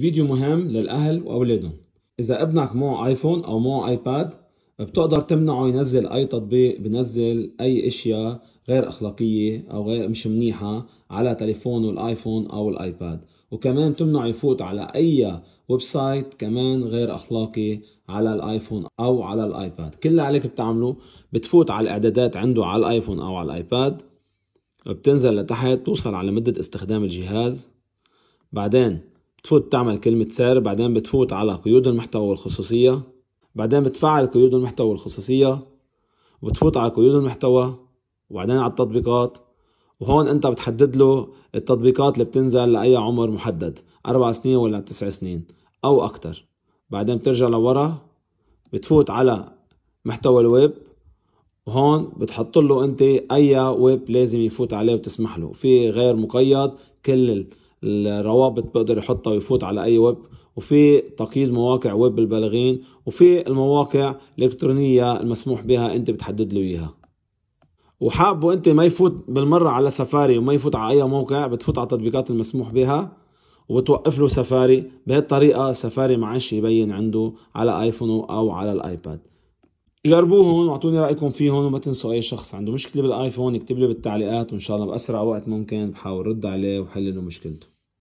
فيديو مهم للأهل وأولادهم إذا ابنك معه آيفون أو معه آيباد بتقدر تمنعه ينزل أي تطبيق بنزل أي أشياء غير أخلاقية أو غير مش منيحة على تليفونه الآيفون أو الآيباد وكمان تمنع يفوت على أي ويب سايت كمان غير أخلاقي على الآيفون أو على الآيباد كل اللي عليك بتعمله بتفوت على الإعدادات عنده على الآيفون أو على الآيباد بتنزل لتحت توصل على مدة استخدام الجهاز بعدين بتفوت تعمل كلمة سر بعدين بتفوت على قيود المحتوى والخصوصية بعدين بتفعل قيود المحتوى والخصوصية وبتفوت على قيود المحتوى وبعدين على التطبيقات وهون انت بتحدد له التطبيقات اللي بتنزل لأي عمر محدد أربع سنين ولا تسع سنين أو أكتر بعدين بترجع لورا بتفوت على محتوى الويب وهون بتحط له انت اي ويب لازم يفوت عليه وتسمح له في غير مقيد كل الروابط بقدر يحطها ويفوت على اي ويب وفي تقييد مواقع ويب البالغين وفي المواقع الالكترونيه المسموح بها انت بتحدد له اياها وحابه انت ما يفوت بالمره على سفاري وما يفوت على اي موقع بتفوت على التطبيقات المسموح بها وبتوقف له سفاري بهالطريقه سفاري ما عادش يبين عنده على ايفونه او على الايباد جربوهم واعطوني رايكم فيهم وما تنسوا اي شخص عنده مشكله بالايفون يكتب لي بالتعليقات وان شاء الله باسرع وقت ممكن بحاول رد عليه وحل له مشكلته